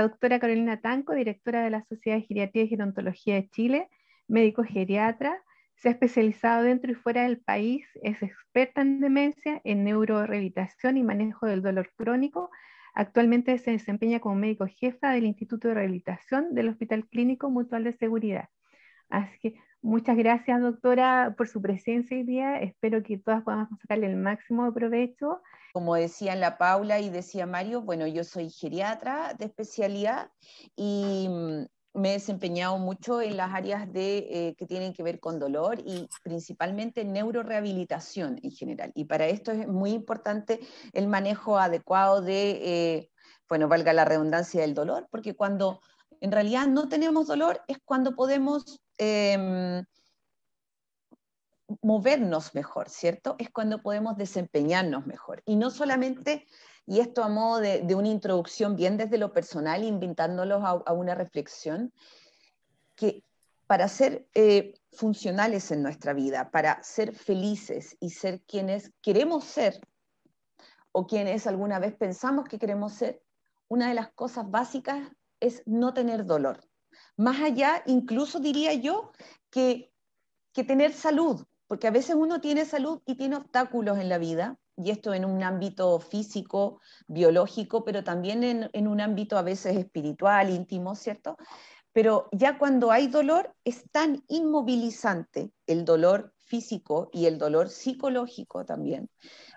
doctora Carolina Tanco, directora de la Sociedad de Geriatría y Gerontología de Chile, médico geriatra, se ha especializado dentro y fuera del país, es experta en demencia, en neurorehabilitación y manejo del dolor crónico. Actualmente se desempeña como médico jefa del Instituto de Rehabilitación del Hospital Clínico Mutual de Seguridad. Así que Muchas gracias, doctora, por su presencia hoy día. Espero que todas podamos sacarle el máximo de provecho. Como decía la Paula y decía Mario, bueno, yo soy geriatra de especialidad y mm, me he desempeñado mucho en las áreas de, eh, que tienen que ver con dolor y principalmente neurorehabilitación en general. Y para esto es muy importante el manejo adecuado de, eh, bueno, valga la redundancia del dolor, porque cuando en realidad no tenemos dolor es cuando podemos Em, movernos mejor, ¿cierto? Es cuando podemos desempeñarnos mejor. Y no solamente, y esto a modo de, una introducción bien desde lo personal, invitándolos a, una reflexión, que para ser eh, funcionales en nuestra vida, para ser felices y ser quienes queremos ser o quienes alguna vez pensamos que queremos ser, una de las cosas básicas es no tener dolor. Más allá, incluso diría yo, que, tener salud, porque a veces uno tiene salud y tiene obstáculos en la vida, y esto en un ámbito físico, biológico, pero también en, un ámbito a veces espiritual, íntimo, ¿cierto? Pero ya cuando hay dolor es tan inmovilizante el dolor físico y el dolor psicológico también,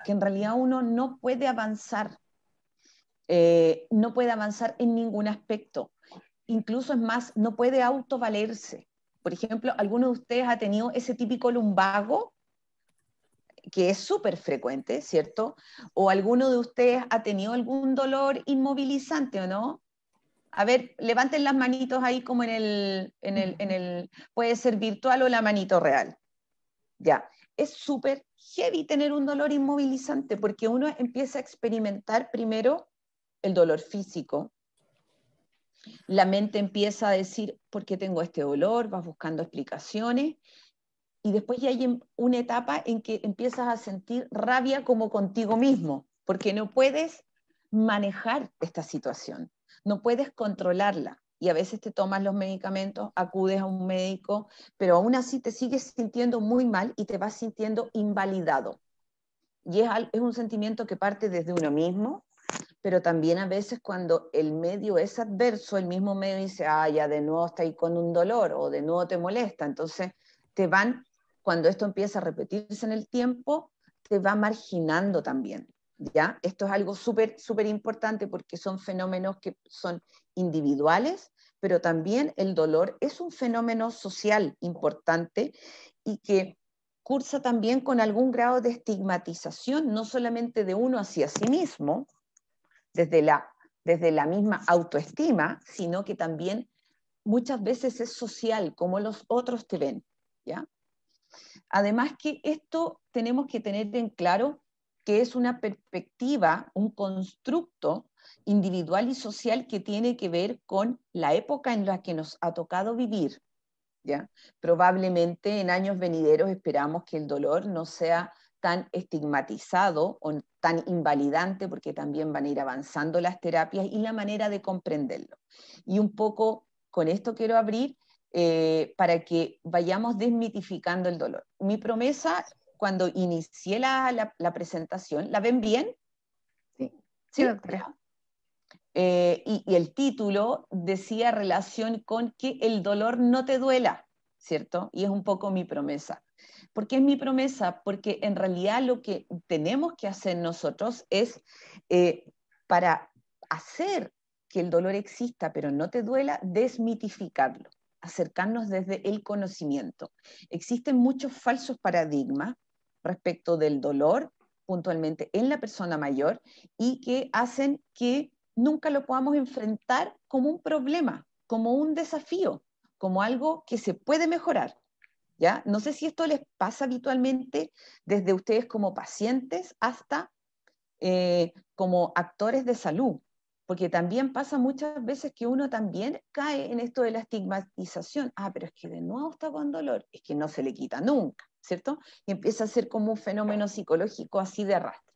que en realidad uno no puede avanzar, eh, no puede avanzar en ningún aspecto incluso es más, no puede autovalerse. Por ejemplo, ¿alguno de ustedes ha tenido ese típico lumbago? que es súper frecuente, ¿cierto? ¿O alguno de ustedes ha tenido algún dolor inmovilizante o no? A ver, levanten las manitos ahí como en el, en el, en el puede ser virtual o la manito real. Ya, es súper heavy tener un dolor inmovilizante porque uno empieza a experimentar primero el dolor físico, la mente empieza a decir, ¿por qué tengo este dolor? Vas buscando explicaciones. Y después ya hay una etapa en que empiezas a sentir rabia como contigo mismo, porque no puedes manejar esta situación, no puedes controlarla. Y a veces te tomas los medicamentos, acudes a un médico, pero aún así te sigues sintiendo muy mal y te vas sintiendo invalidado. Y es, es un sentimiento que parte desde uno mismo, pero también a veces cuando el medio es adverso, el mismo medio dice, ah, ya de nuevo está ahí con un dolor o de nuevo te molesta. Entonces, te van, cuando esto empieza a repetirse en el tiempo, te va marginando también. ¿ya? Esto es algo súper, súper importante porque son fenómenos que son individuales, pero también el dolor es un fenómeno social importante y que cursa también con algún grado de estigmatización, no solamente de uno hacia sí mismo, desde la, desde la misma autoestima, sino que también muchas veces es social, como los otros te ven. ¿ya? Además que esto tenemos que tener en claro que es una perspectiva, un constructo individual y social que tiene que ver con la época en la que nos ha tocado vivir. ¿ya? Probablemente en años venideros esperamos que el dolor no sea tan estigmatizado o tan invalidante, porque también van a ir avanzando las terapias y la manera de comprenderlo. Y un poco con esto quiero abrir eh, para que vayamos desmitificando el dolor. Mi promesa, cuando inicié la, presentación, ¿la ven bien? Sí, sí, doctora. Eh, y, el título decía relación con que el dolor no te duela, ¿cierto? Y es un poco mi promesa porque es mi promesa, porque en realidad lo que tenemos que hacer nosotros es eh, para hacer que el dolor exista, pero no te duela, desmitificarlo, acercarnos desde el conocimiento. Existen muchos falsos paradigmas respecto del dolor, puntualmente en la persona mayor, y que hacen que nunca lo podamos enfrentar como un problema, como un desafío, como algo que se puede mejorar. No sé si esto les pasa habitualmente desde ustedes como pacientes hasta eh, como actores de salud, porque también pasa muchas veces que uno también cae en esto de la estigmatización. Ah, pero es que de nuevo está con dolor, es que no se le quita nunca, ¿cierto? Y empieza a ser como un fenómeno psicológico así de arrastre.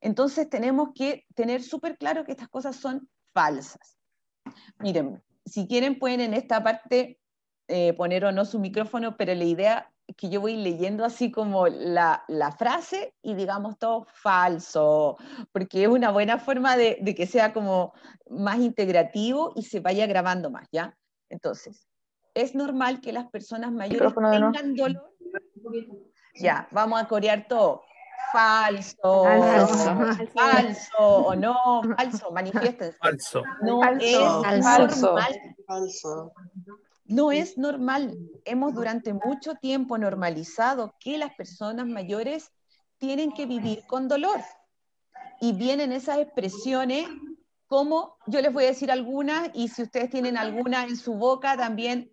Entonces tenemos que tener súper claro que estas cosas son falsas. Miren, si quieren pueden en esta parte eh, poner o no su micrófono, pero la idea que yo voy leyendo así como la, frase y digamos todo falso, porque es una buena forma de, que sea como más integrativo y se vaya grabando más, ¿ya? Entonces, es normal que las personas mayores tengan dolor. Ya, vamos a corear todo. Falso, falso, falso, o no, falso, manifiesten Falso. No falso. Falso. No es normal. Hemos durante mucho tiempo normalizado que las personas mayores tienen que vivir con dolor. Y vienen esas expresiones como, yo les voy a decir algunas, y si ustedes tienen alguna en su boca también,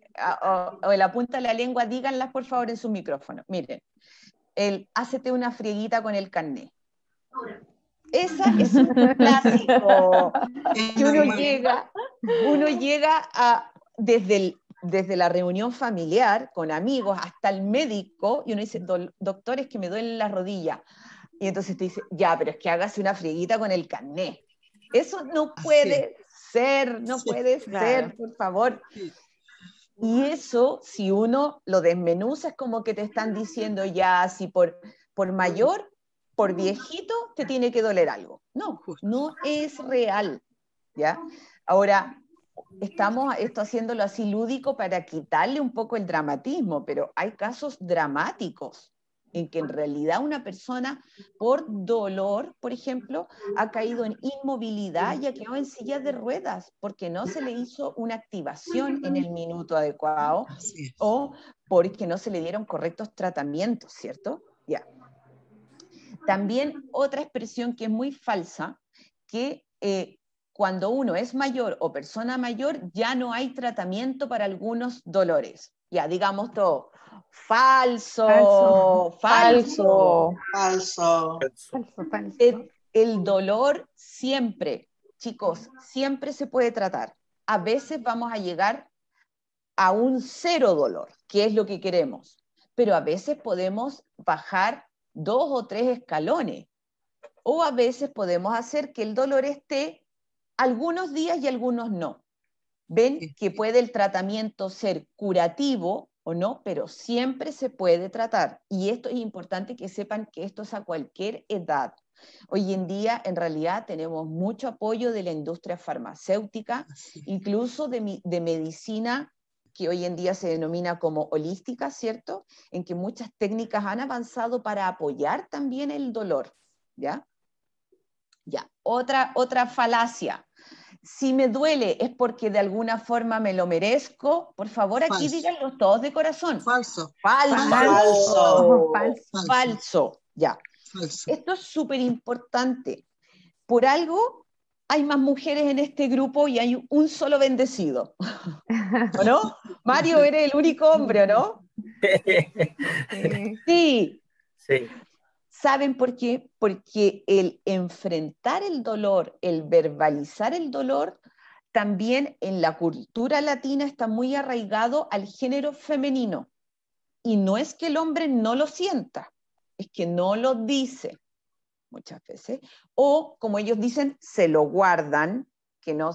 o, en la punta de la lengua, díganlas por favor en su micrófono. Miren, el hácete una frieguita con el carné. Esa es un clásico. uno llega, uno llega a, desde el desde la reunión familiar con amigos hasta el médico y uno dice, doctores que me duelen las rodillas. Y entonces te dice, ya, pero es que hágase una frieguita con el carné. Eso no puede ser, no puede ser, por favor. Y eso, si uno lo desmenuza, es como que te están diciendo ya, si por, por mayor, por viejito, te tiene que doler algo. No, no es real. ¿ya? Ahora, estamos esto haciéndolo así lúdico para quitarle un poco el dramatismo, pero hay casos dramáticos en que en realidad una persona por dolor, por ejemplo, ha caído en inmovilidad y ha quedado en silla de ruedas porque no se le hizo una activación en el minuto adecuado o porque no se le dieron correctos tratamientos, ¿cierto? Ya. También otra expresión que es muy falsa, que eh, cuando uno es mayor o persona mayor, ya no hay tratamiento para algunos dolores. Ya digamos todo. Falso, falso, falso. falso. El, el dolor siempre, chicos, siempre se puede tratar. A veces vamos a llegar a un cero dolor, que es lo que queremos, pero a veces podemos bajar dos o tres escalones, o a veces podemos hacer que el dolor esté algunos días y algunos no. Ven que puede el tratamiento ser curativo o no, pero siempre se puede tratar. Y esto es importante que sepan que esto es a cualquier edad. Hoy en día, en realidad, tenemos mucho apoyo de la industria farmacéutica, incluso de, de medicina que hoy en día se denomina como holística, ¿cierto? En que muchas técnicas han avanzado para apoyar también el dolor, ¿ya? Ya, otra, otra falacia, si me duele es porque de alguna forma me lo merezco, por favor aquí díganlo todos de corazón. Falso. Falso. Falso. Falso. Ya. Esto es súper importante. Por algo hay más mujeres en este grupo y hay un solo bendecido. ¿O no? Mario, eres el único hombre, no? Sí. sí. ¿Saben por qué? Porque el enfrentar el dolor, el verbalizar el dolor, también en la cultura latina está muy arraigado al género femenino. Y no es que el hombre no lo sienta, es que no lo dice muchas veces. O como ellos dicen, se lo guardan, que no,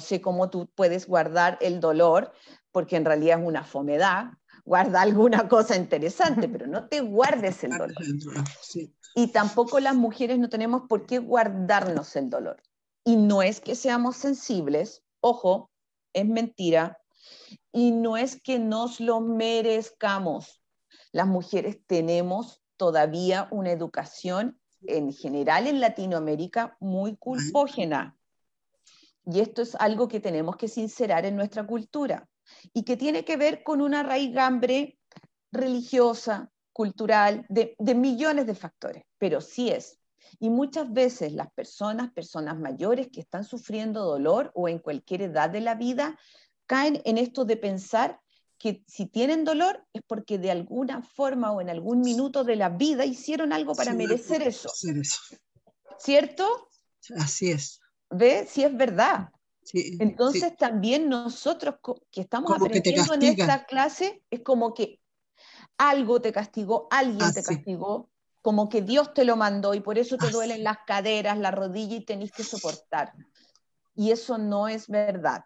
sé cómo tú puedes guardar el dolor, porque en realidad es una fomedad, guarda alguna cosa interesante, pero no te guardes el dolor. Ah, y tampoco las mujeres no tenemos por qué guardarnos el dolor. Y no es que seamos sensibles, ojo, es mentira. Y no es que nos lo merezcamos. Las mujeres tenemos todavía una educación en general en Latinoamérica muy culpógena. Y esto es algo que tenemos que sincerar en nuestra cultura y que tiene que ver con una raíz gambre religiosa, cultural, de, millones de factores, pero sí es. Y muchas veces las personas, personas mayores que están sufriendo dolor o en cualquier edad de la vida, caen en esto de pensar que si tienen dolor es porque de alguna forma o en algún minuto de la vida hicieron algo para merecer eso. ¿Cierto? Así es. ¿Ve? Si es verdad. Entonces también nosotros que estamos aprendiendo en esta clase es como que algo te castigó, alguien ah, te castigó, como que Dios te lo mandó y por eso te ah, duelen las caderas, la rodilla y tenés que soportar. Y eso no es verdad,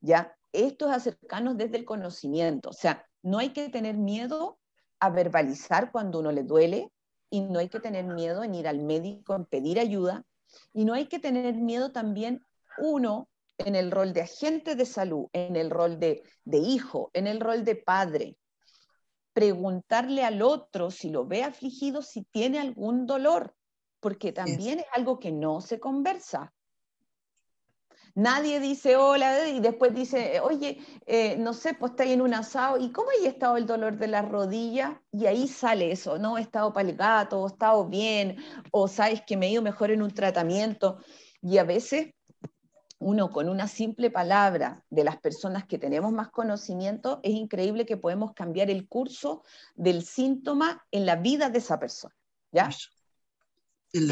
¿ya? Esto es acercarnos desde el conocimiento, o sea, no hay que tener miedo a verbalizar cuando uno le duele y no hay que tener miedo en ir al médico, en pedir ayuda y no hay que tener miedo también uno en el rol de agente de salud, en el rol de, hijo, en el rol de padre. Preguntarle al otro si lo ve afligido, si tiene algún dolor, porque también es algo que no se conversa. Nadie dice hola y después dice, oye, eh, no sé, pues ahí en un asado y cómo ha estado el dolor de la rodilla y ahí sale eso, no, he estado para el gato, o he estado bien, o sabes que me he ido mejor en un tratamiento. Y a veces uno con una simple palabra de las personas que tenemos más conocimiento, es increíble que podemos cambiar el curso del síntoma en la vida de esa persona. ¿Ya?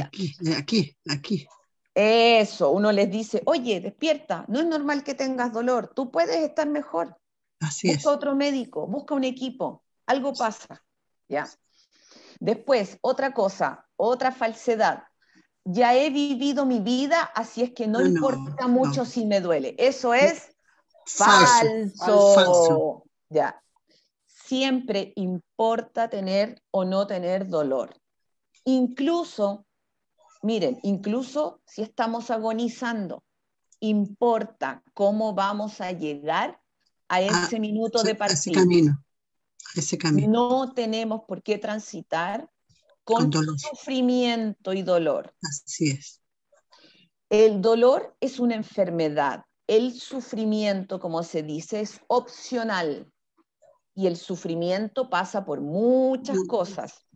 Aquí, aquí, aquí. Eso, uno les dice, oye, despierta, no es normal que tengas dolor, tú puedes estar mejor. Así busca es. otro médico, busca un equipo, algo pasa. ¿Ya? Después, otra cosa, otra falsedad ya he vivido mi vida, así es que no, importa mucho si me duele. Eso es falso. Ya. Siempre importa tener o no tener dolor. Incluso, miren, incluso si estamos agonizando, importa cómo vamos a llegar a ah, ese minuto de partida. ese camino. No tenemos por qué transitar con, sufrimiento y dolor. Así es. El dolor es una enfermedad. El sufrimiento, como se dice, es opcional. Y el sufrimiento pasa por muchas cosas.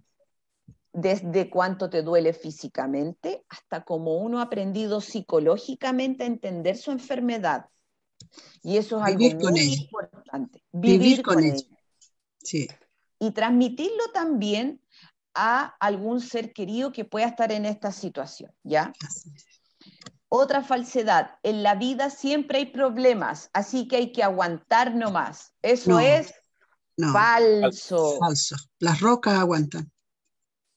Desde cuánto te duele físicamente hasta cómo uno ha aprendido psicológicamente a entender su enfermedad. Y eso es algo muy importante. Vivir, con, ello. Sí. Y transmitirlo también a algún ser querido que pueda estar en esta situación, ¿ya? Otra falsedad, en la vida siempre hay problemas, así que hay que aguantar más. Eso es falso. Las rocas aguantan.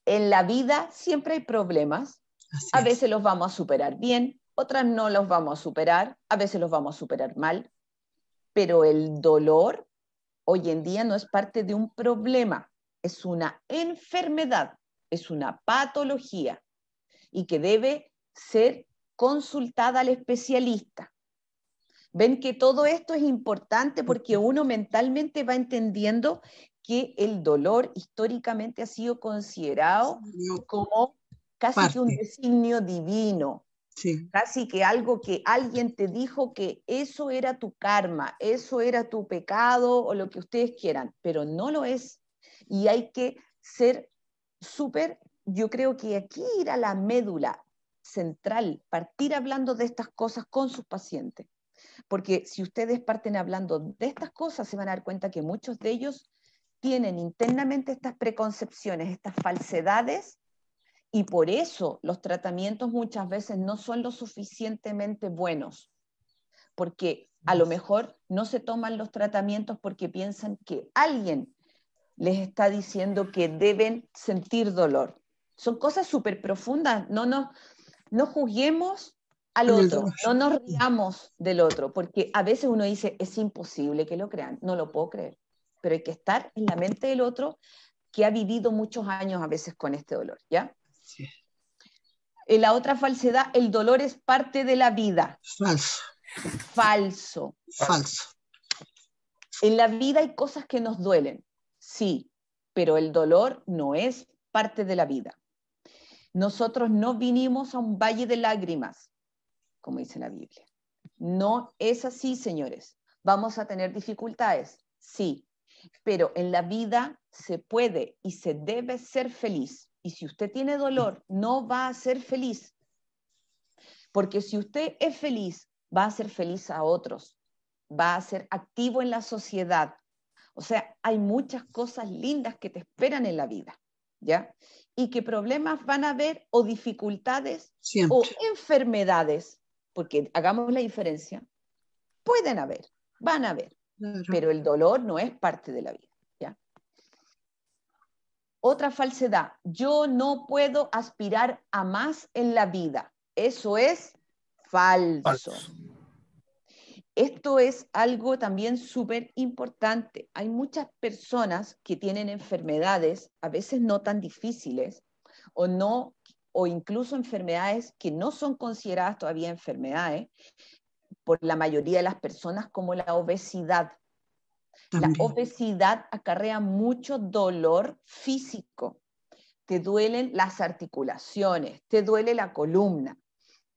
En la vida siempre hay problemas. a veces los vamos a superar bien, otras no los vamos a superar, a veces los vamos a superar mal, pero el dolor hoy en día no es parte de un problema es una enfermedad, es una patología y que debe ser consultada al especialista. Ven que todo esto es importante porque uno mentalmente va entendiendo que el dolor históricamente ha sido considerado como casi que un designio divino, casi que algo que alguien te dijo que eso era tu karma, eso era tu pecado o lo que ustedes quieran, pero no lo es y hay que ser súper, yo creo que aquí ir a la médula central, partir hablando de estas cosas con sus pacientes. Porque si ustedes parten hablando de estas cosas, se van a dar cuenta que muchos de ellos tienen internamente estas preconcepciones, estas falsedades, y por eso los tratamientos muchas veces no son lo suficientemente buenos, porque a lo mejor no se toman los tratamientos porque piensan que alguien les está diciendo que deben sentir dolor. Son cosas súper profundas. No, no, no juzguemos al otro, no nos riamos del otro, porque a veces uno dice, es imposible que lo crean, no lo puedo creer, pero hay que estar en la mente del otro que ha vivido muchos años a veces con este dolor, ¿ya? La otra falsedad, el dolor es parte de la vida. Falso. Falso. Falso. En la vida hay cosas que nos duelen, sí, pero el dolor no es parte de la vida. Nosotros no vinimos a un valle de lágrimas, como dice la Biblia. No es así, señores. Vamos a tener dificultades, sí, pero en la vida se puede y se debe ser feliz. Y si usted tiene dolor, no va a ser feliz. Porque si usted es feliz, va a ser feliz a otros, va a ser activo en la sociedad, o sea, hay muchas cosas lindas que te esperan en la vida, ¿ya? Y que problemas van a haber o dificultades o enfermedades, porque hagamos la diferencia, pueden haber, van a haber, pero el dolor no es parte de la vida, ¿ya? Otra falsedad, yo no puedo aspirar a más en la vida. Eso es falso. Esto es algo también súper importante. Hay muchas personas que tienen enfermedades, a veces no tan difíciles, o no, o incluso enfermedades que no son consideradas todavía enfermedades por la mayoría de las personas, como la obesidad. La obesidad acarrea mucho dolor físico. Te duelen las articulaciones, te duele la columna.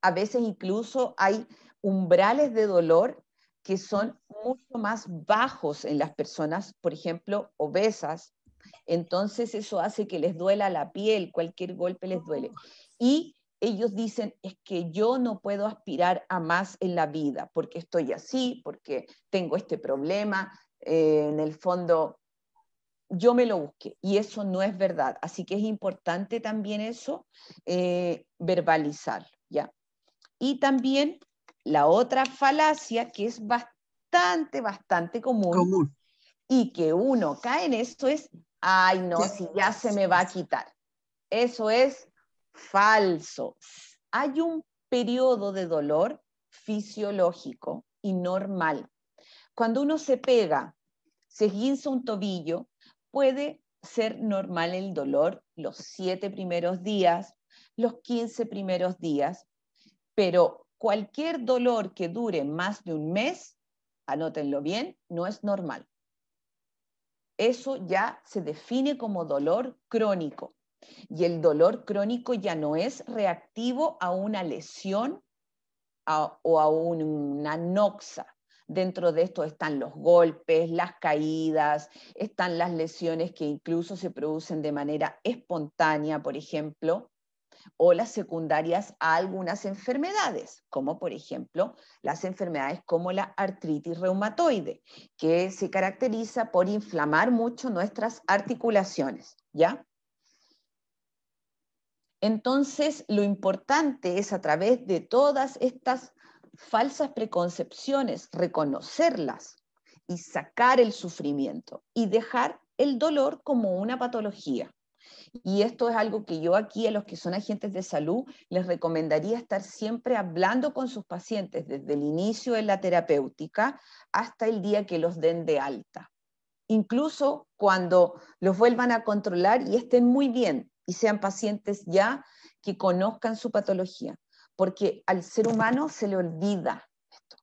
A veces incluso hay umbrales de dolor que son mucho más bajos en las personas, por ejemplo, obesas. Entonces eso hace que les duela la piel, cualquier golpe les duele. Y ellos dicen, es que yo no puedo aspirar a más en la vida, porque estoy así, porque tengo este problema, eh, en el fondo yo me lo busqué y eso no es verdad. Así que es importante también eso, eh, verbalizarlo, ¿ya? Y también la otra falacia que es bastante, bastante común, y que uno cae en esto es, ay no, si ya se me va a quitar. Eso es falso. Hay un periodo de dolor fisiológico y normal. Cuando uno se pega, se hincha un tobillo, puede ser normal el dolor los siete primeros días, los quince primeros días, pero cualquier dolor que dure más de un mes, anótenlo bien, no es normal. Eso ya se define como dolor crónico. Y el dolor crónico ya no es reactivo a una lesión o a una noxa. Dentro de esto están los golpes, las caídas, están las lesiones que incluso se producen de manera espontánea, por ejemplo o las secundarias a algunas enfermedades, como por ejemplo las enfermedades como la artritis reumatoide, que se caracteriza por inflamar mucho nuestras articulaciones, ¿ya? Entonces, lo importante es a través de todas estas falsas preconcepciones, reconocerlas y sacar el sufrimiento y dejar el dolor como una patología. Y esto es algo que yo aquí a los que son agentes de salud les recomendaría estar siempre hablando con sus pacientes desde el inicio de la terapéutica hasta el día que los den de alta. Incluso cuando los vuelvan a controlar y estén muy bien y sean pacientes ya que conozcan su patología, porque al ser humano se le olvida esto.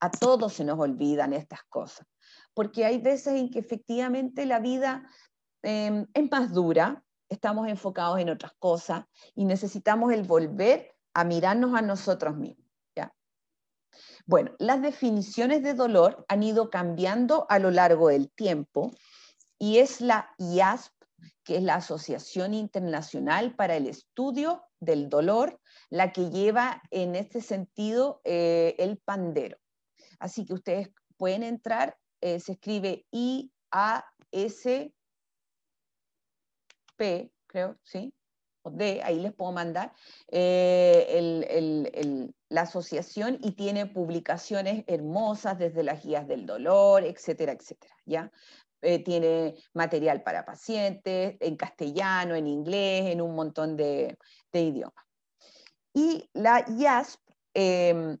A todos se nos olvidan estas cosas porque hay veces en que efectivamente la vida Em, en paz dura, estamos enfocados en otras cosas y necesitamos el volver a mirarnos a nosotros mismos. ¿ya? Bueno, las definiciones de dolor han ido cambiando a lo largo del tiempo y es la IASP, que es la Asociación Internacional para el Estudio del Dolor, la que lleva en este sentido eh, el pandero. Así que ustedes pueden entrar, eh, se escribe I-A-S P, creo, ¿sí? O D, ahí les puedo mandar, eh, la asociación y tiene publicaciones hermosas desde las guías del dolor, etcétera, etcétera, ¿ya? Eh, tiene material para pacientes, en castellano, en inglés, en un montón de, idiomas. Y la IASP em,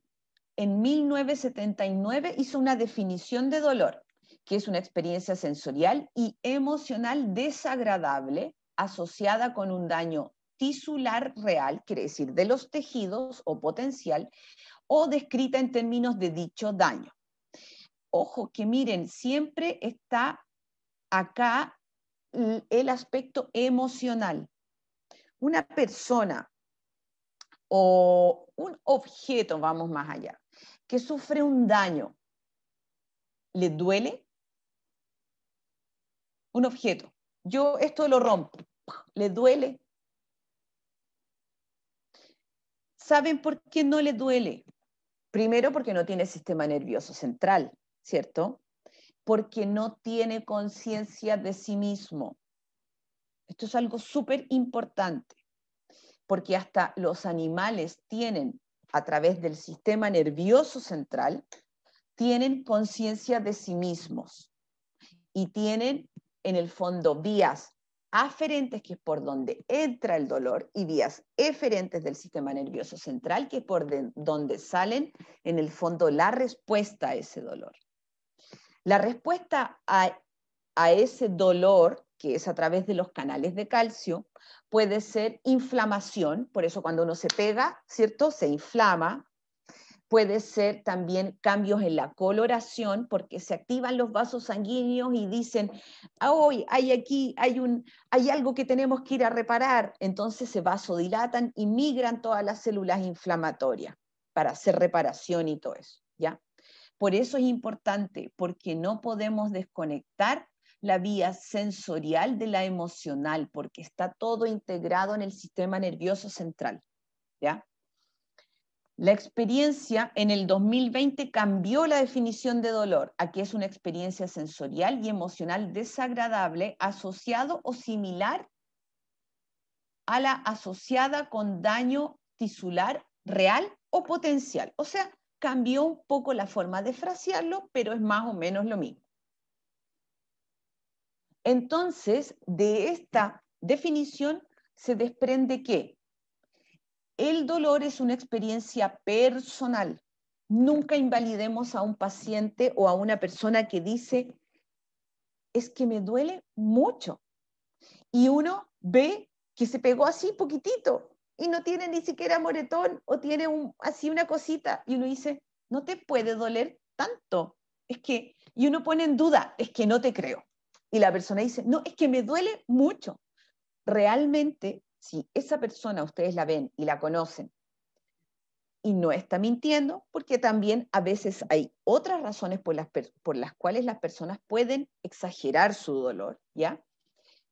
en 1979 hizo una definición de dolor, que es una experiencia sensorial y emocional desagradable asociada con un daño tisular real, quiere decir de los tejidos o potencial, o descrita en términos de dicho daño. Ojo que miren, siempre está acá el aspecto emocional. Una persona o un objeto, vamos más allá, que sufre un daño, ¿le duele? Un objeto yo esto lo rompo, le duele. ¿Saben por qué no le duele? Primero porque no tiene sistema nervioso central, ¿cierto? Porque no tiene conciencia de sí mismo. Esto es algo súper importante, porque hasta los animales tienen, a través del sistema nervioso central, tienen conciencia de sí mismos y tienen en el fondo vías aferentes, que es por donde entra el dolor, y vías eferentes del sistema nervioso central, que es por donde salen, en el fondo, la respuesta a ese dolor. La respuesta a, a ese dolor, que es a través de los canales de calcio, puede ser inflamación, por eso cuando uno se pega, ¿cierto? Se inflama, puede ser también cambios en la coloración, porque se activan los vasos sanguíneos y dicen, ah, hoy hay aquí, hay, un, hay algo que tenemos que ir a reparar. Entonces se vasodilatan y migran todas las células inflamatorias para hacer reparación y todo eso, ¿ya? Por eso es importante, porque no podemos desconectar la vía sensorial de la emocional, porque está todo integrado en el sistema nervioso central, ¿ya? La experiencia en el 2020 cambió la definición de dolor Aquí es una experiencia sensorial y emocional desagradable asociado o similar a la asociada con daño tisular real o potencial. O sea, cambió un poco la forma de frasearlo, pero es más o menos lo mismo. Entonces, de esta definición se desprende que el dolor es una experiencia personal. Nunca invalidemos a un paciente o a una persona que dice, es que me duele mucho. Y uno ve que se pegó así poquitito y no tiene ni siquiera moretón o tiene así una cosita. Y uno dice, no te puede doler tanto. Es que, y uno pone en duda, es que no te creo. Y la persona dice, no, es que me duele mucho. Realmente si esa persona ustedes la ven y la conocen y no está mintiendo, porque también a veces hay otras razones por las, por las cuales las personas pueden exagerar su dolor, ¿ya?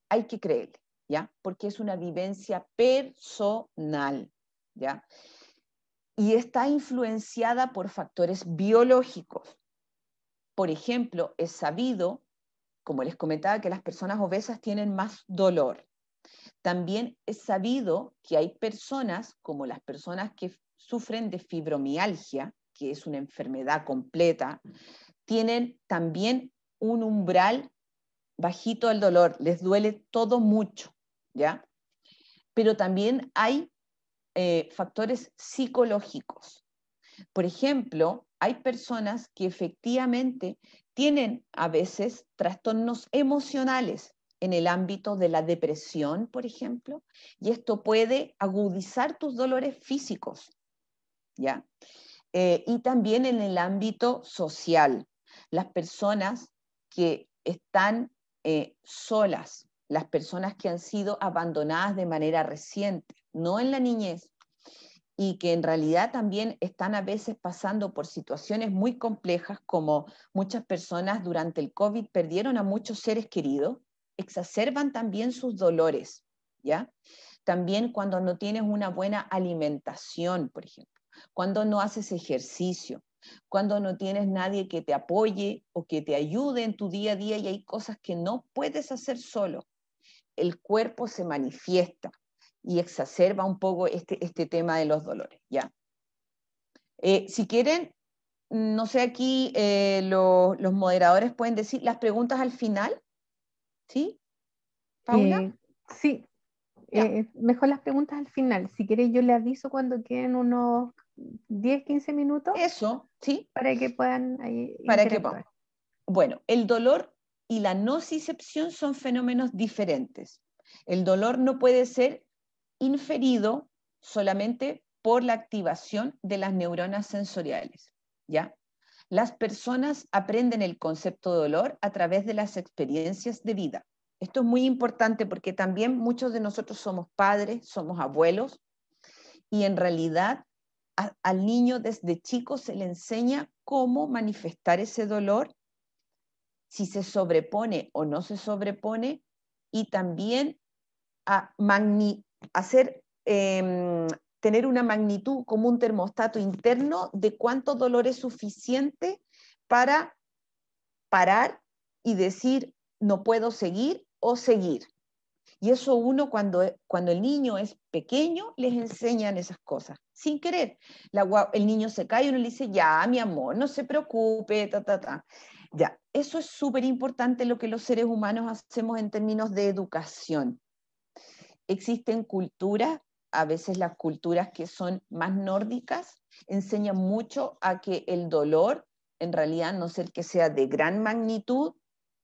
Hay que creerle, ¿ya? Porque es una vivencia personal, ¿ya? Y está influenciada por factores biológicos. Por ejemplo, es sabido, como les comentaba, que las personas obesas tienen más dolor, también es sabido que hay personas, como las personas que sufren de fibromialgia, que es una enfermedad completa, tienen también un umbral bajito al dolor, les duele todo mucho, ¿ya? Pero también hay eh, factores psicológicos. Por ejemplo, hay personas que efectivamente tienen a veces trastornos emocionales en el ámbito de la depresión, por ejemplo, y esto puede agudizar tus dolores físicos, ¿ya? Eh, y también en el ámbito social. Las personas que están eh, solas, las personas que han sido abandonadas de manera reciente, no en la niñez, y que en realidad también están a veces pasando por situaciones muy complejas, como muchas personas durante el COVID perdieron a muchos seres queridos, exacerban también sus dolores, ¿ya? También cuando no tienes una buena alimentación, por ejemplo, cuando no haces ejercicio, cuando no tienes nadie que te apoye o que te ayude en tu día a día y hay cosas que no puedes hacer solo. El cuerpo se manifiesta y exacerba un poco este, este tema de los dolores, ¿ya? Eh, si quieren, no sé, aquí eh, los moderadores pueden decir las preguntas al final ¿Sí? ¿Paula? Eh, sí. Eh, mejor las preguntas al final. Si queréis, yo le aviso cuando queden unos 10, 15 minutos. Eso, sí. Para que puedan. Ahí, para que Bueno, el dolor y la nocicepción son fenómenos diferentes. El dolor no puede ser inferido solamente por la activación de las neuronas sensoriales, ¿ya? Las personas aprenden el concepto de dolor a través de las experiencias de vida. Esto es muy importante porque también muchos de nosotros somos padres, somos abuelos, y en realidad al niño desde chico se le enseña cómo manifestar ese dolor, si se sobrepone o no se sobrepone, y también a hacer, em, tener una magnitud como un termostato interno de cuánto dolor es suficiente para parar y decir, no puedo seguir o seguir. Y eso uno cuando, cuando el niño es pequeño, les enseñan esas cosas, sin querer. La, el niño se cae y uno le dice, ya, mi amor, no se preocupe, ta, ta, ta. Ya, eso es súper importante lo que los seres humanos hacemos en términos de educación. Existen culturas a veces las culturas que son más nórdicas enseñan mucho a que el dolor, en realidad, no no el que sea de gran magnitud,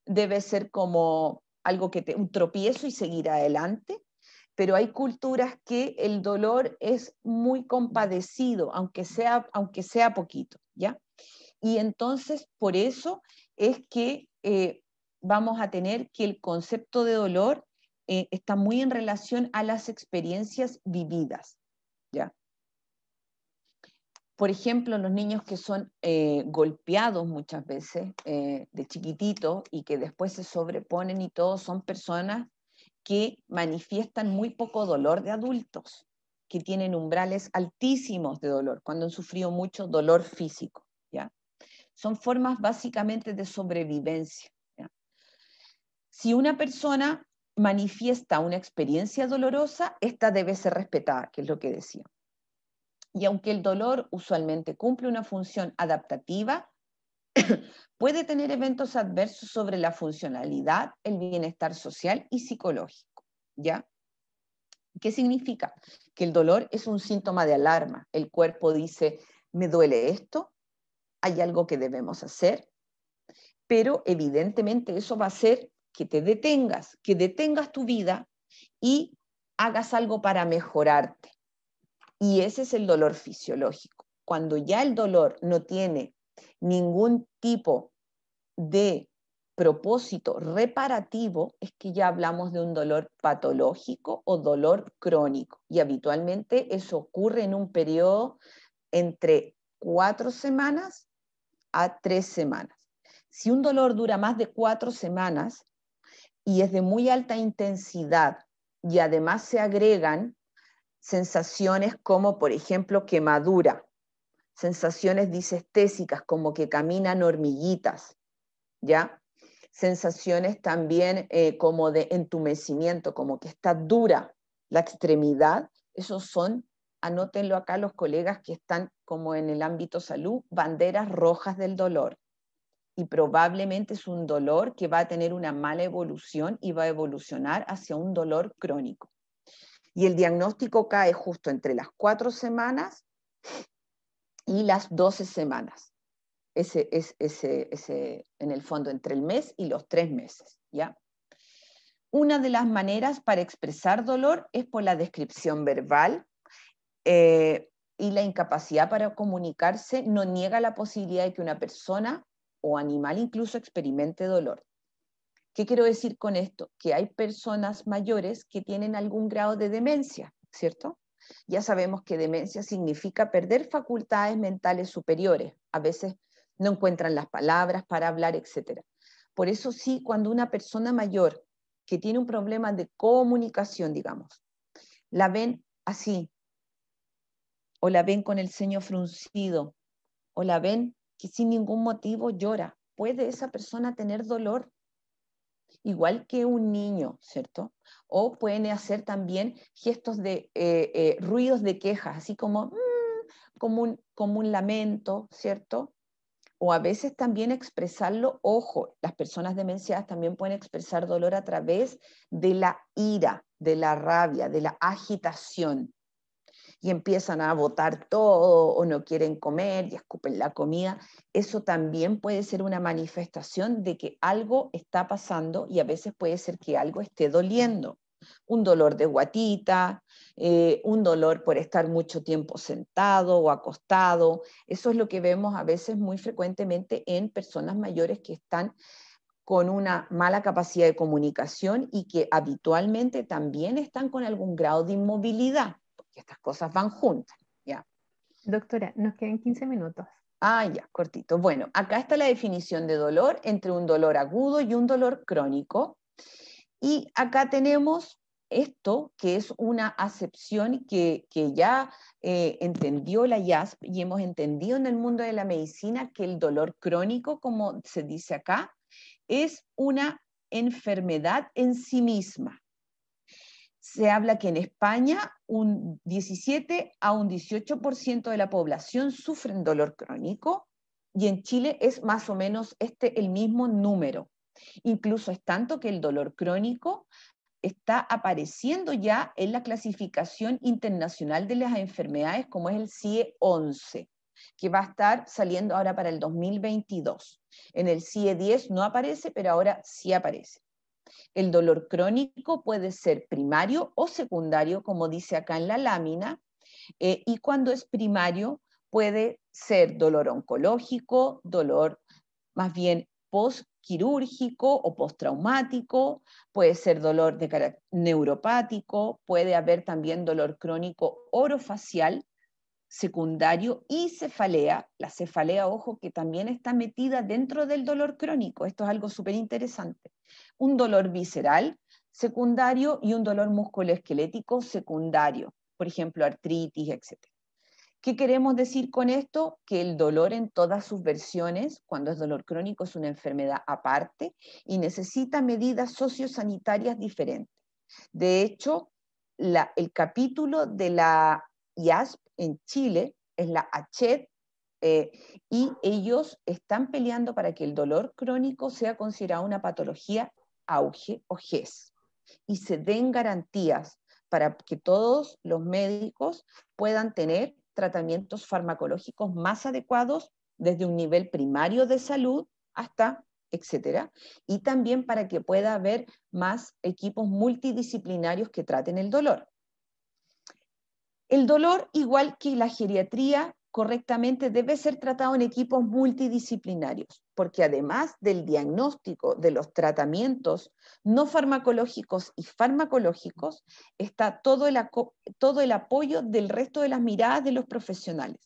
debe ser como algo que te, un tropiezo y seguir adelante. Pero hay culturas que el dolor es muy compadecido, aunque sea, aunque sea poquito, ¿ya? Y entonces, por eso es que eh, vamos a tener que el concepto de dolor eh, está muy en relación a las experiencias vividas. ¿ya? Por ejemplo, los niños que son eh, golpeados muchas veces eh, de chiquitito y que después se sobreponen y todo, son personas que manifiestan muy poco dolor de adultos, que tienen umbrales altísimos de dolor, cuando han sufrido mucho dolor físico. ¿ya? Son formas básicamente de sobrevivencia. Si una persona manifiesta una experiencia dolorosa, esta debe ser respetada, que es lo que decía. Y aunque el dolor usualmente cumple una función adaptativa, puede tener eventos adversos sobre la funcionalidad, el bienestar social y psicológico, ¿ya? ¿Qué significa? Que el dolor es un síntoma de alarma. El cuerpo dice, me duele esto, hay algo que debemos hacer, pero evidentemente eso va a ser que te detengas, que detengas tu vida y hagas algo para mejorarte. Y ese es el dolor fisiológico. Cuando ya el dolor no tiene ningún tipo de propósito reparativo, es que ya hablamos de un dolor patológico o dolor crónico. Y habitualmente eso ocurre en un periodo entre cuatro semanas a tres semanas. Si un dolor dura más de cuatro semanas, y es de muy alta intensidad y además se agregan sensaciones como, por ejemplo, quemadura, sensaciones disestésicas como que caminan hormiguitas, ¿ya? Sensaciones también eh, como de entumecimiento, como que está dura la extremidad, esos son, anótenlo acá los colegas que están como en el ámbito salud, banderas rojas del dolor y probablemente es un dolor que va a tener una mala evolución y va a evolucionar hacia un dolor crónico. Y el diagnóstico cae justo entre las cuatro semanas y las doce semanas. Ese, es en el fondo, entre el mes y los tres meses. ¿ya? Una de las maneras para expresar dolor es por la descripción verbal eh, y la incapacidad para comunicarse no niega la posibilidad de que una persona o animal incluso experimente dolor. ¿Qué quiero decir con esto? Que hay personas mayores que tienen algún grado de demencia, ¿cierto? Ya sabemos que demencia significa perder facultades mentales superiores. A veces no encuentran las palabras para hablar, etc. Por eso sí, cuando una persona mayor que tiene un problema de comunicación, digamos, la ven así, o la ven con el ceño fruncido, o la ven que sin ningún motivo llora. Puede esa persona tener dolor, igual que un niño, ¿cierto? O puede hacer también gestos de eh, eh, ruidos de quejas, así como, mm, como, un, como un lamento, ¿cierto? O a veces también expresarlo, ojo, las personas demenciadas también pueden expresar dolor a través de la ira, de la rabia, de la agitación y empiezan a botar todo o no quieren comer y escupen la comida, eso también puede ser una manifestación de que algo está pasando y a veces puede ser que algo esté doliendo. Un dolor de guatita, eh, un dolor por estar mucho tiempo sentado o acostado. Eso es lo que vemos a veces muy frecuentemente en personas mayores que están con una mala capacidad de comunicación y que habitualmente también están con algún grado de inmovilidad estas cosas van juntas. ¿ya? Doctora, nos quedan 15 minutos. Ah, ya, cortito. Bueno, acá está la definición de dolor entre un dolor agudo y un dolor crónico. Y acá tenemos esto, que es una acepción que, que ya eh, entendió la IASP y hemos entendido en el mundo de la medicina que el dolor crónico, como se dice acá, es una enfermedad en sí misma se habla que en España un 17 a un 18% de la población sufren dolor crónico y en Chile es más o menos este el mismo número. Incluso es tanto que el dolor crónico está apareciendo ya en la clasificación internacional de las enfermedades como es el CIE 11 que va a estar saliendo ahora para el 2022. En el CIE 10 no aparece, pero ahora sí aparece. El dolor crónico puede ser primario o secundario, como dice acá en la lámina, eh, y cuando es primario puede ser dolor oncológico, dolor más bien postquirúrgico o postraumático, puede ser dolor de neuropático, puede haber también dolor crónico orofacial secundario y cefalea. La cefalea, ojo, que también está metida dentro del dolor crónico. Esto es algo súper interesante un dolor visceral secundario y un dolor musculoesquelético secundario, por ejemplo, artritis, etc. ¿Qué queremos decir con esto? Que el dolor en todas sus versiones, cuando es dolor crónico, es una enfermedad aparte y necesita medidas sociosanitarias diferentes. De hecho, el capítulo de la IASP en Chile es la HED. Eh, y ellos están peleando para que el dolor crónico sea considerado una patología auge o GES y se den garantías para que todos los médicos puedan tener tratamientos farmacológicos más adecuados desde un nivel primario de salud hasta etcétera, y también para que pueda haber más equipos multidisciplinarios que traten el dolor. El dolor, igual que la geriatría, correctamente debe ser tratado en equipos multidisciplinarios, porque además del diagnóstico de los tratamientos no farmacológicos y farmacológicos, está todo el, todo el apoyo del resto de las miradas de los profesionales.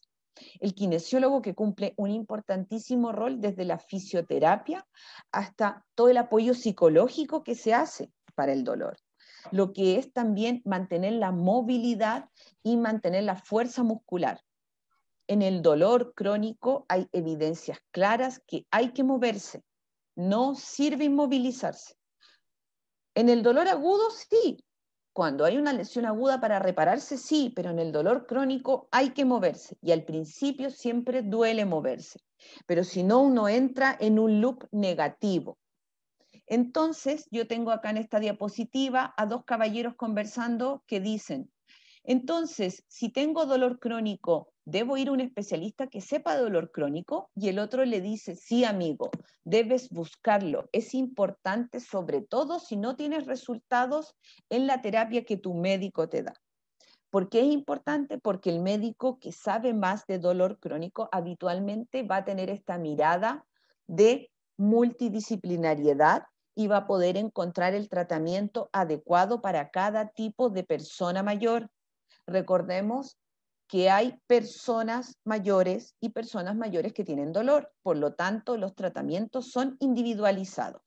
El kinesiólogo que cumple un importantísimo rol desde la fisioterapia hasta todo el apoyo psicológico que se hace para el dolor lo que es también mantener la movilidad y mantener la fuerza muscular en el dolor crónico hay evidencias claras que hay que moverse. No sirve inmovilizarse. En el dolor agudo, sí. Cuando hay una lesión aguda para repararse, sí, pero en el dolor crónico hay que moverse. Y al principio siempre duele moverse. Pero si no, uno entra en un loop negativo. Entonces, yo tengo acá en esta diapositiva a dos caballeros conversando que dicen, entonces, si tengo dolor crónico, debo ir a un especialista que sepa dolor crónico y el otro le dice, sí amigo, debes buscarlo. Es importante sobre todo si no tienes resultados en la terapia que tu médico te da. ¿Por qué es importante? Porque el médico que sabe más de dolor crónico habitualmente va a tener esta mirada de multidisciplinariedad y va a poder encontrar el tratamiento adecuado para cada tipo de persona mayor, Recordemos que hay personas mayores y personas mayores que tienen dolor, por lo tanto los tratamientos son individualizados.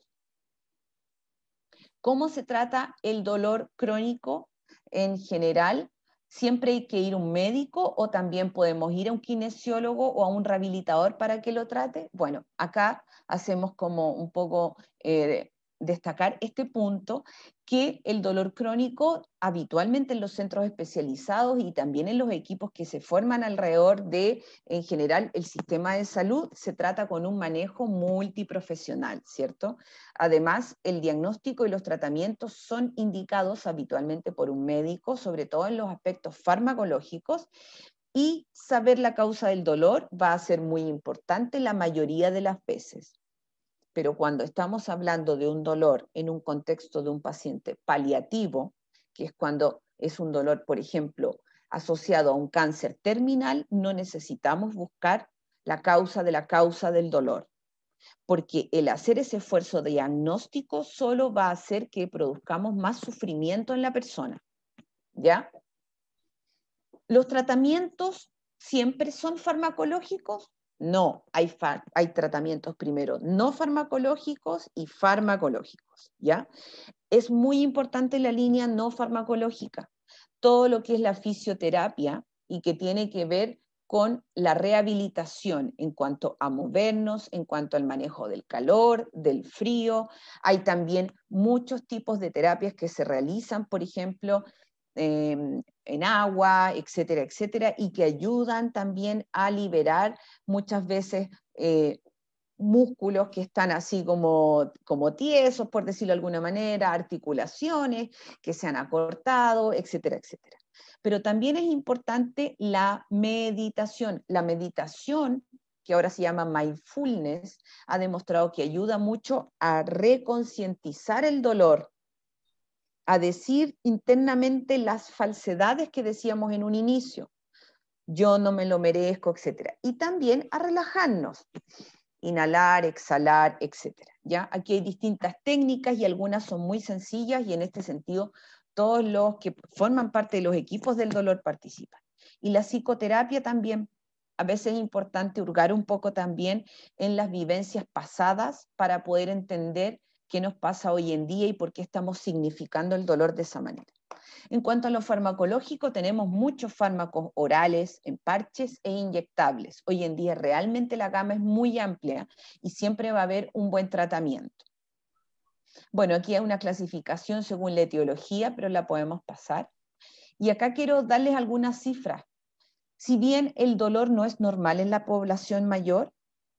¿Cómo se trata el dolor crónico en general? Siempre hay que ir a un médico o también podemos ir a un kinesiólogo o a un rehabilitador para que lo trate. Bueno, acá hacemos como un poco eh, destacar este punto, que el dolor crónico habitualmente en los centros especializados y también en los equipos que se forman alrededor de, en general, el sistema de salud, se trata con un manejo multiprofesional, ¿cierto? Además, el diagnóstico y los tratamientos son indicados habitualmente por un médico, sobre todo en los aspectos farmacológicos, y saber la causa del dolor va a ser muy importante la mayoría de las veces. Pero cuando estamos hablando de un dolor en un contexto de un paciente paliativo, que es cuando es un dolor, por ejemplo, asociado a un cáncer terminal, no necesitamos buscar la causa de la causa del dolor, porque el hacer ese esfuerzo diagnóstico solo va a hacer que produzcamos más sufrimiento en la persona. ¿Ya? Los tratamientos siempre son farmacológicos? No, hay, tratamientos primero no farmacológicos y farmacológicos, ¿ya? Es muy importante la línea no farmacológica, todo lo que es la fisioterapia y que tiene que ver con la rehabilitación en cuanto a movernos, en cuanto al manejo del calor, del frío. Hay también muchos tipos de terapias que se realizan, por ejemplo, em, en agua, etcétera, etcétera, y que ayudan también a liberar muchas veces eh, músculos que están así como, como tiesos, por decirlo de alguna manera, articulaciones que se han acortado, etcétera, etcétera. Pero también es importante la meditación. La meditación, que ahora se llama mindfulness, ha demostrado que ayuda mucho a reconcientizar el dolor, a decir internamente las falsedades que decíamos en un inicio. Yo no me lo merezco, etc. Y también a relajarnos. Inhalar, exhalar, etc. ¿Ya? Aquí hay distintas técnicas y algunas son muy sencillas y en este sentido todos los que forman parte de los equipos del dolor participan. Y la psicoterapia también. A veces es importante hurgar un poco también en las vivencias pasadas para poder entender qué nos pasa hoy en día y por qué estamos significando el dolor de esa manera. En cuanto a lo farmacológico, tenemos muchos fármacos orales, en parches e inyectables. Hoy en día realmente la gama es muy amplia y siempre va a haber un buen tratamiento. Bueno, aquí hay una clasificación según la etiología, pero la podemos pasar. Y acá quiero darles algunas cifras. Si bien el dolor no es normal en la población mayor,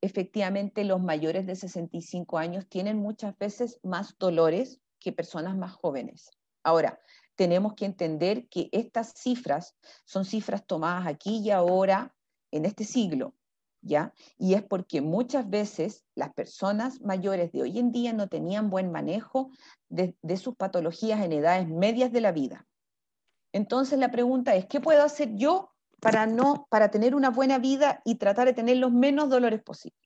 Efectivamente, los mayores de 65 años tienen muchas veces más dolores que personas más jóvenes. Ahora, tenemos que entender que estas cifras son cifras tomadas aquí y ahora en este siglo, ¿ya? Y es porque muchas veces las personas mayores de hoy en día no tenían buen manejo de, de sus patologías en edades medias de la vida. Entonces la pregunta es, ¿qué puedo hacer yo para, no, tener una buena vida y tratar de tener los menos dolores posibles.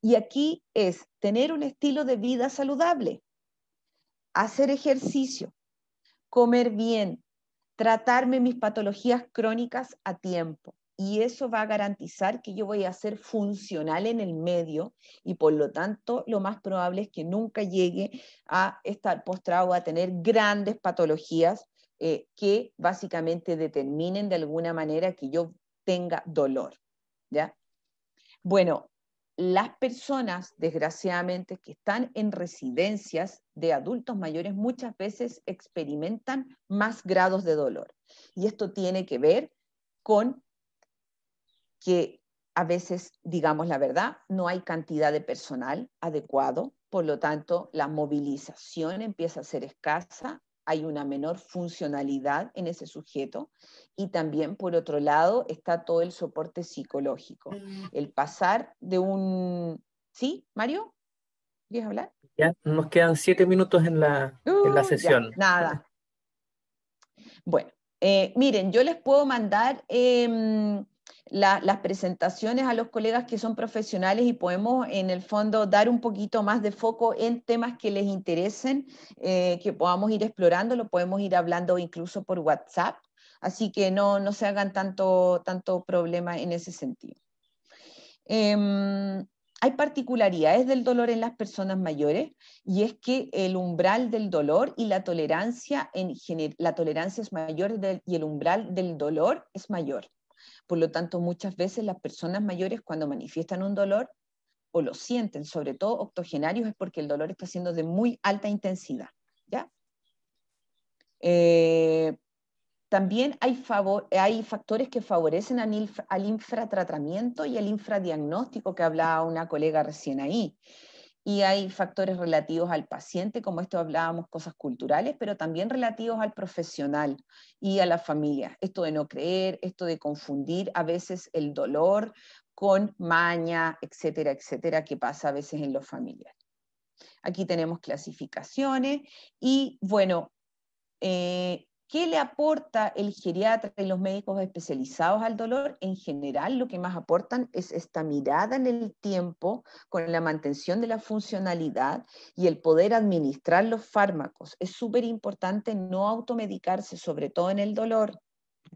Y aquí es tener un estilo de vida saludable, hacer ejercicio, comer bien, tratarme mis patologías crónicas a tiempo. Y eso va a garantizar que yo voy a ser funcional en el medio y por lo tanto lo más probable es que nunca llegue a estar postrado a tener grandes patologías eh, que básicamente determinen de alguna manera que yo tenga dolor. Bueno, las personas, desgraciadamente, que están en residencias de adultos mayores muchas veces experimentan más grados de dolor. Y esto tiene que ver con que a veces, digamos la verdad, no hay cantidad de personal adecuado, por lo tanto, la movilización empieza a ser escasa, hay una menor funcionalidad en ese sujeto y también por otro lado está todo el soporte psicológico. Mm. El pasar de un... ¿Sí, Mario? ¿Quieres hablar? Ya nos quedan siete minutos en la, en la uh, sesión. nada. Bueno, eh, miren, yo les puedo mandar... Em, las presentaciones a los colegas que son profesionales y podemos en el fondo dar un poquito más de foco en temas que les interesen, eh, que podamos ir explorando, lo podemos ir hablando incluso por WhatsApp, así que no, no se hagan tanto, tanto problema en ese sentido. Em, hay particularidades del dolor en las personas mayores y es que el umbral del dolor y la tolerancia en la tolerancia es mayor y el umbral del dolor es mayor. Por lo tanto, muchas veces las personas mayores cuando manifiestan un dolor o lo sienten, sobre todo octogenarios, es porque el dolor está siendo de muy alta intensidad. ¿ya? Eh, también hay, factores que favorecen al, infratratamiento y al infradiagnóstico que hablaba una colega recién ahí y hay factores relativos al paciente, como esto hablábamos, cosas culturales, pero también relativos al profesional y a la familia. Esto de no creer, esto de confundir a veces el dolor con maña, etcétera, etcétera, que pasa a veces en los familiares. Aquí tenemos clasificaciones y bueno, eh, ¿Qué le aporta el geriatra y los médicos especializados al dolor? En general, lo que más aportan es esta mirada en el tiempo con la mantención de la funcionalidad y el poder administrar los fármacos. Es súper importante no automedicarse, sobre todo en el dolor,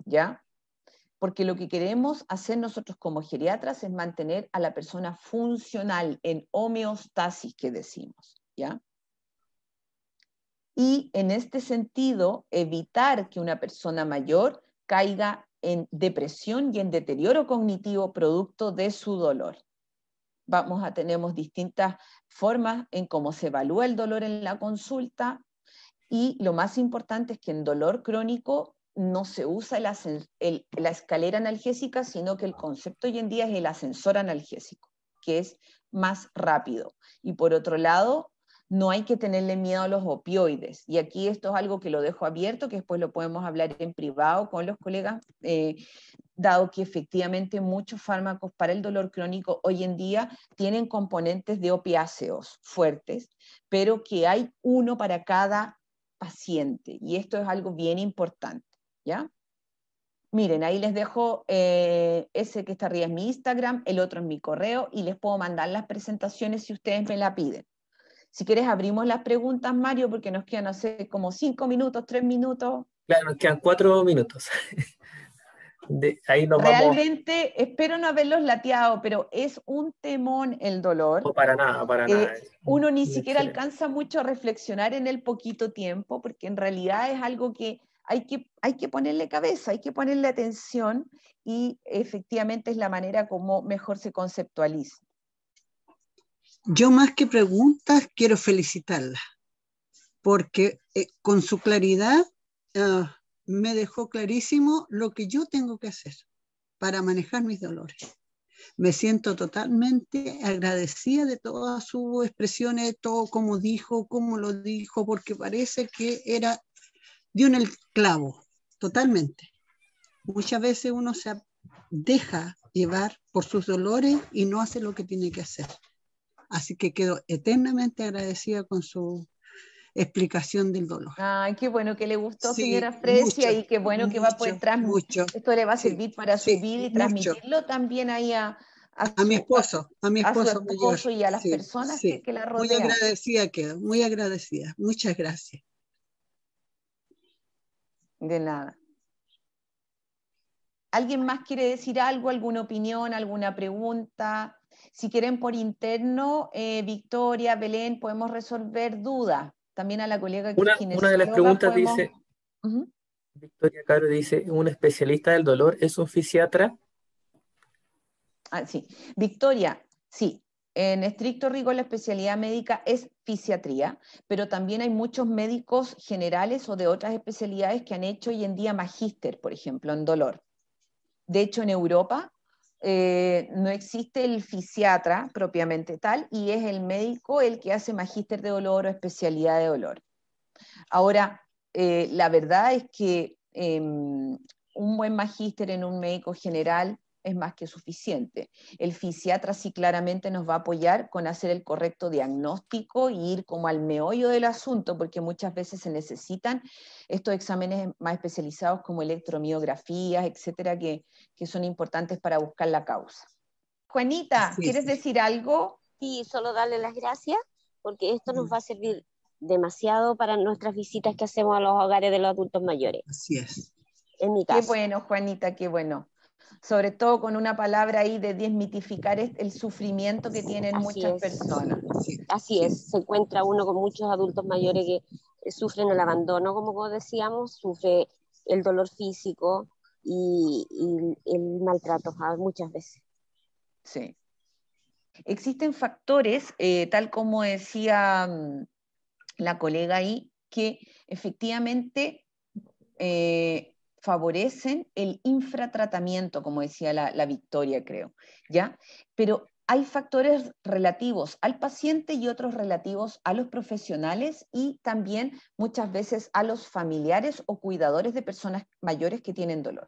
¿ya? Porque lo que queremos hacer nosotros como geriatras es mantener a la persona funcional en homeostasis, que decimos, ¿ya? y en este sentido evitar que una persona mayor caiga en depresión y en deterioro cognitivo producto de su dolor. Vamos a tener distintas formas en cómo se evalúa el dolor en la consulta y lo más importante es que en dolor crónico no se usa la escalera analgésica, sino que el concepto hoy en día es el ascensor analgésico, que es más rápido. Y por otro lado, no hay que tenerle miedo a los opioides. Y aquí esto es algo que lo dejo abierto, que después lo podemos hablar en privado con los colegas, eh, dado que efectivamente muchos fármacos para el dolor crónico hoy en día tienen componentes de opiáceos fuertes, pero que hay uno para cada paciente. Y esto es algo bien importante, ¿ya? Miren, ahí les dejo eh, ese que está arriba en mi Instagram, el otro en mi correo y les puedo mandar las presentaciones si ustedes me la piden. Si quieres, abrimos las preguntas, Mario, porque nos quedan, no sé, como cinco minutos, tres minutos. Claro, nos quedan cuatro minutos. De, ahí nos Realmente, espero no haberlos lateado, pero es un temón el dolor. No, para nada, para eh, nada. Uno ni siquiera alcanza mucho a reflexionar en el poquito tiempo, porque en realidad es algo que hay que, hay que ponerle cabeza, hay que ponerle atención y efectivamente es la manera como mejor se conceptualiza yo más que preguntas quiero felicitarla, porque eh, con su claridad ah, me dejó clarísimo lo que yo tengo que hacer para manejar mis dolores. Me siento totalmente agradecida de todas sus expresiones, todo como dijo, cómo lo dijo, porque parece que era, dio en el clavo, totalmente. Muchas veces uno se deja llevar por sus dolores y no hace lo que tiene que hacer. Así que quedo eternamente agradecida con su explicación del dolor. Ay, qué bueno que le gustó, señora Fresia, y qué bueno que va a poder transmitir. Esto le va a servir para sí, y transmitirlo también ahí a, mi esposo, a mi esposo, y a las personas que, que, la rodean. Muy agradecida quedo, muy agradecida. Muchas gracias. De nada. ¿Alguien más quiere decir algo, alguna opinión, alguna pregunta? Si quieren por interno, eh, Victoria, Belén, podemos resolver dudas. También a la colega que Una, una de las preguntas dice, Victoria Caro dice, ¿un especialista del dolor es un fisiatra? Ah, sí. Victoria, sí, en estricto rigor, la especialidad médica es fisiatría, pero también hay muchos médicos generales o de otras especialidades que han hecho hoy en día magíster, por ejemplo, en dolor. De hecho, en Europa eh, no existe el fisiatra propiamente tal y es el médico el que hace magíster de dolor o especialidad de dolor. Ahora, eh, la verdad es que em, un buen magíster en un médico general es más que suficiente. El fisiatra sí claramente nos va a apoyar con hacer el correcto diagnóstico y ir como al meollo del asunto, porque muchas veces se necesitan estos exámenes más especializados como electromiografías, etcétera, que, son importantes para buscar la causa. Juanita, ¿quieres decir algo? Sí, solo darle las gracias, porque esto nos va a servir demasiado para nuestras visitas que hacemos a los hogares de los adultos mayores. Así es. En mi caso. Qué bueno, Juanita, qué bueno sobre todo con una palabra ahí de desmitificar el sufrimiento que tienen muchas personas. Así es, se encuentra uno con muchos adultos mayores que eh, sufren el abandono, como decíamos, sufre el dolor físico y, el maltrato muchas veces. Sí. Existen factores, eh, tal como decía mm, la colega ahí, que efectivamente eh, favorecen el infratratamiento, como decía la, Victoria, creo, ¿ya? Pero hay factores relativos al paciente y otros relativos a los profesionales y también muchas veces a los familiares o cuidadores de personas mayores que tienen dolor.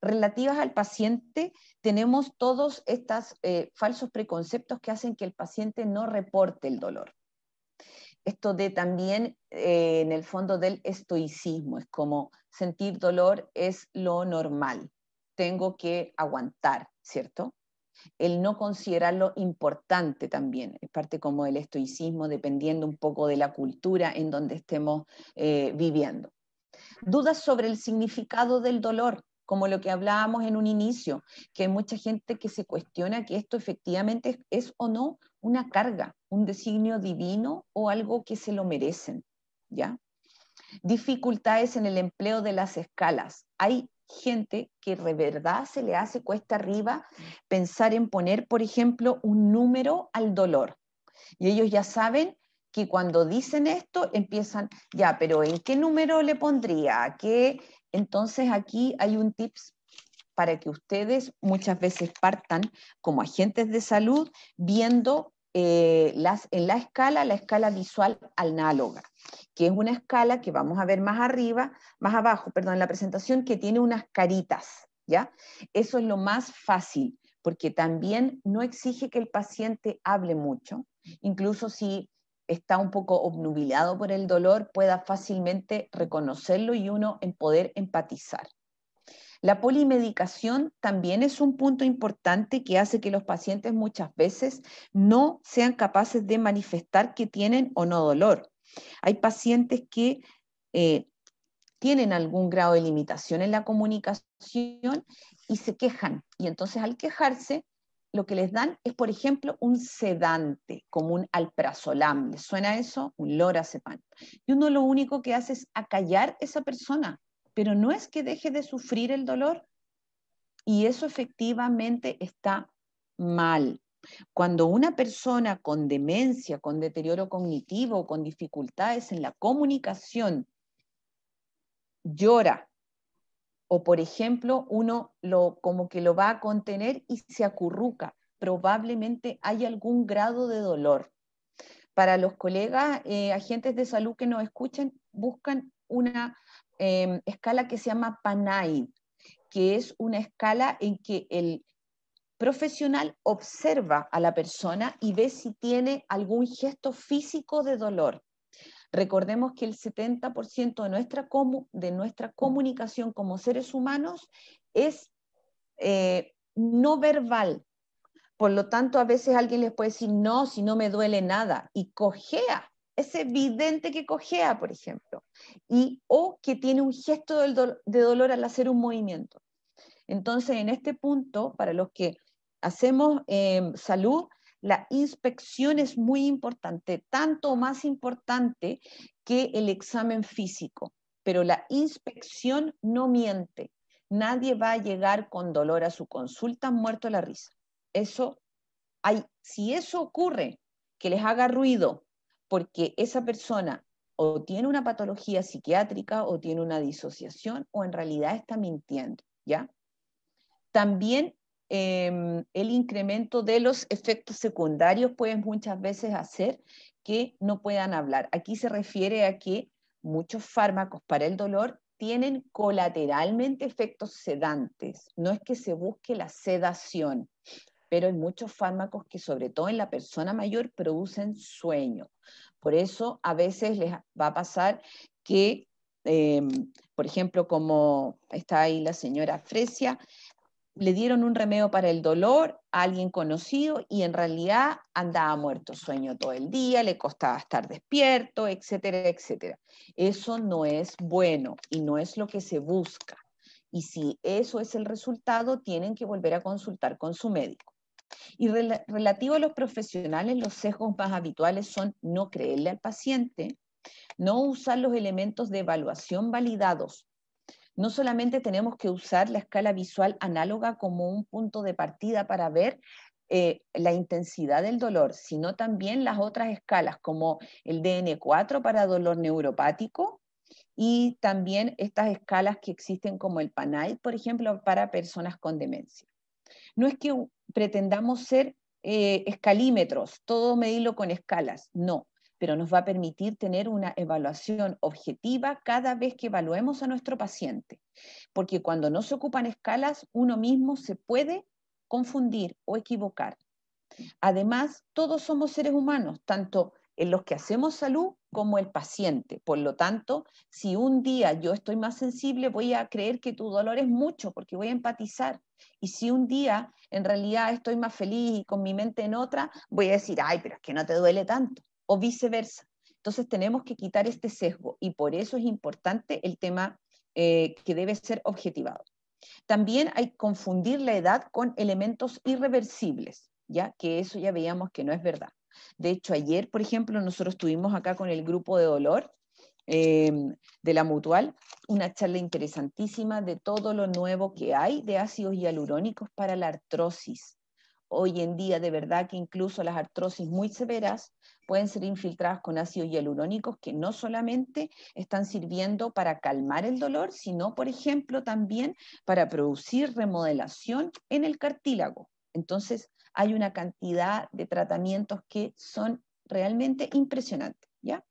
Relativas al paciente, tenemos todos estos eh, falsos preconceptos que hacen que el paciente no reporte el dolor esto de también eh, en el fondo del estoicismo, es como sentir dolor es lo normal, tengo que aguantar, ¿cierto? El no considerarlo importante también, es parte como del estoicismo, dependiendo un poco de la cultura en donde estemos eh, viviendo. Dudas sobre el significado del dolor, como lo que hablábamos en un inicio, que hay mucha gente que se cuestiona que esto efectivamente es, o no una carga, un designio divino o algo que se lo merecen, ¿ya? Dificultades en el empleo de las escalas. Hay gente que de verdad se le hace cuesta arriba pensar en poner, por ejemplo, un número al dolor. Y ellos ya saben que cuando dicen esto empiezan, ya, pero ¿en qué número le pondría? ¿Qué entonces aquí hay un tips para que ustedes muchas veces partan como agentes de salud viendo eh, las, en la escala, la escala visual análoga, que es una escala que vamos a ver más arriba, más abajo, perdón, en la presentación, que tiene unas caritas, ¿ya? Eso es lo más fácil, porque también no exige que el paciente hable mucho, incluso si está un poco obnubilado por el dolor pueda fácilmente reconocerlo y uno en poder empatizar. La polimedicación también es un punto importante que hace que los pacientes muchas veces no sean capaces de manifestar que tienen o no dolor. Hay pacientes que eh, tienen algún grado de limitación en la comunicación y se quejan. Y entonces al quejarse lo que les dan es, por ejemplo, un sedante, como un alprazolam. ¿Les suena eso? Un lorazepam. Y uno lo único que hace es acallar esa persona, pero no es que deje de sufrir el dolor. Y eso efectivamente está mal. Cuando una persona con demencia, con deterioro cognitivo, con dificultades en la comunicación, llora o, por ejemplo, uno lo, como que lo va a contener y se acurruca. Probablemente hay algún grado de dolor. Para los colegas eh, agentes de salud que nos escuchan, buscan una em, escala que se llama PANAID, que es una escala en que el profesional observa a la persona y ve si tiene algún gesto físico de dolor. Recordemos que el 70% de nuestra, de nuestra mm. comunicación como seres humanos es eh, no verbal. Por lo tanto, a veces alguien les puede decir, no, si no me duele nada, y cojea. Es evidente que cojea, por ejemplo, y o que tiene un gesto de, dolor al hacer un movimiento. Entonces, en este punto, para los que hacemos em, salud, la inspección es muy importante, tanto más importante que el examen físico, pero la inspección no miente. Nadie va a llegar con dolor a su consulta muerto la risa. Eso hay, si eso ocurre, que les haga ruido, porque esa persona o tiene una patología psiquiátrica o tiene una disociación o en realidad está mintiendo, ¿ya? También Em, el incremento de los efectos secundarios pueden muchas veces hacer que no puedan hablar. Aquí se refiere a que muchos fármacos para el dolor tienen colateralmente efectos sedantes. No es que se busque la sedación, pero hay muchos fármacos que sobre todo en la persona mayor producen sueño. Por eso a veces les va a pasar que, em, por ejemplo, como está ahí la señora Fresia, le dieron un remedio para el dolor a alguien conocido y en realidad andaba muerto sueño todo el día, le costaba estar despierto, etcétera, etcétera. Eso no es bueno y no es lo que se busca. Y si eso es el resultado, tienen que volver a consultar con su médico. Y relativo a los profesionales, los sesgos más habituales son no creerle al paciente, no usar los elementos de evaluación validados no solamente tenemos que usar la escala visual análoga como un punto de partida para ver eh, la intensidad del dolor, sino también las otras escalas como el DN4 para dolor neuropático y también estas escalas que existen como el PANAI, por ejemplo, para personas con demencia. No es que pretendamos ser eh, escalímetros, todo medirlo con escalas, no, pero nos va a permitir tener una evaluación objetiva cada vez que evaluemos a nuestro paciente, porque cuando no se ocupan escalas, uno mismo se puede confundir o equivocar. Además, todos somos seres humanos, tanto en los que hacemos salud como el paciente. Por lo tanto, si un día yo estoy más sensible, voy a creer que tu dolor es mucho porque voy a empatizar. Y si un día en realidad estoy más feliz y con mi mente en otra, voy a decir, ay, pero es que no te duele tanto o viceversa. Entonces tenemos que quitar este sesgo y por eso es importante el tema eh, que debe ser objetivado. También hay confundir la edad con elementos irreversibles, ya que eso ya veíamos que no es verdad. De hecho, ayer, por ejemplo, nosotros tuvimos acá con el grupo de dolor em, de la mutual, una charla interesantísima de todo lo nuevo que hay de ácidos hialurónicos para la artrosis hoy en día de verdad que incluso las artrosis muy severas pueden ser infiltradas con ácidos hialurónicos que no solamente están sirviendo para calmar el dolor, sino, por ejemplo, también para producir remodelación en el cartílago. Entonces, hay una cantidad de tratamientos que son realmente impresionantes, ¿ya?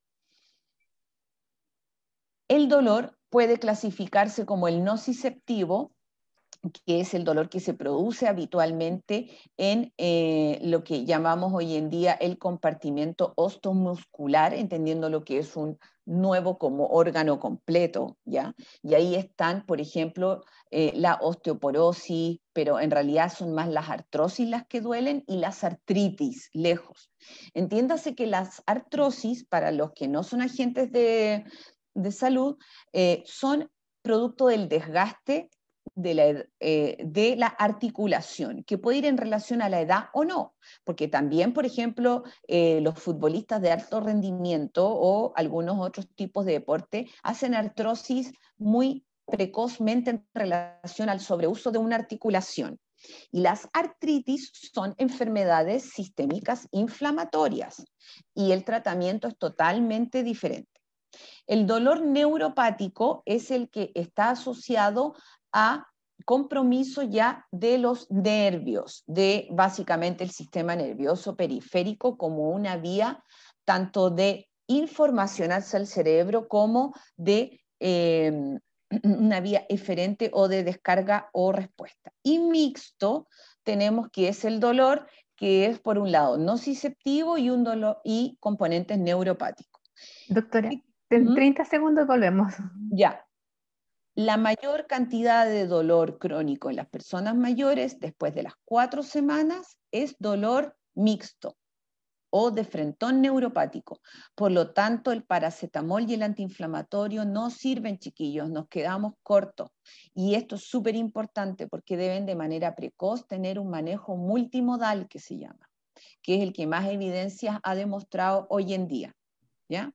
El dolor puede clasificarse como el nociceptivo, que es el dolor que se produce habitualmente en eh, lo que llamamos hoy en día el compartimiento osteomuscular, entendiendo lo que es un nuevo como órgano completo, ¿ya? Y ahí están, por ejemplo, eh, la osteoporosis, pero en realidad son más las artrosis las que duelen y las artritis, lejos. Entiéndase que las artrosis, para los que no son agentes de, salud, eh, son producto del desgaste de la, eh, de la articulación, que puede ir en relación a la edad o no, porque también, por ejemplo, eh, los futbolistas de alto rendimiento o algunos otros tipos de deporte hacen artrosis muy precozmente en relación al sobreuso de una articulación. Y las artritis son enfermedades sistémicas inflamatorias y el tratamiento es totalmente diferente. El dolor neuropático es el que está asociado a compromiso ya de los nervios, de básicamente el sistema nervioso periférico como una vía tanto de información hacia el cerebro como de em, una vía eferente o de descarga o respuesta. Y mixto tenemos que es el dolor, que es por un lado nociceptivo y un dolor y componentes neuropáticos. Doctora, en 30 segundos volvemos. Ya, la mayor cantidad de dolor crónico en las personas mayores después de las cuatro semanas es dolor mixto o de frontón neuropático. Por lo tanto, el paracetamol y el antiinflamatorio no sirven, chiquillos, nos quedamos cortos. Y esto es súper importante porque deben de manera precoz tener un manejo multimodal que se llama, que es el que más evidencias ha demostrado hoy en día. ¿Ya?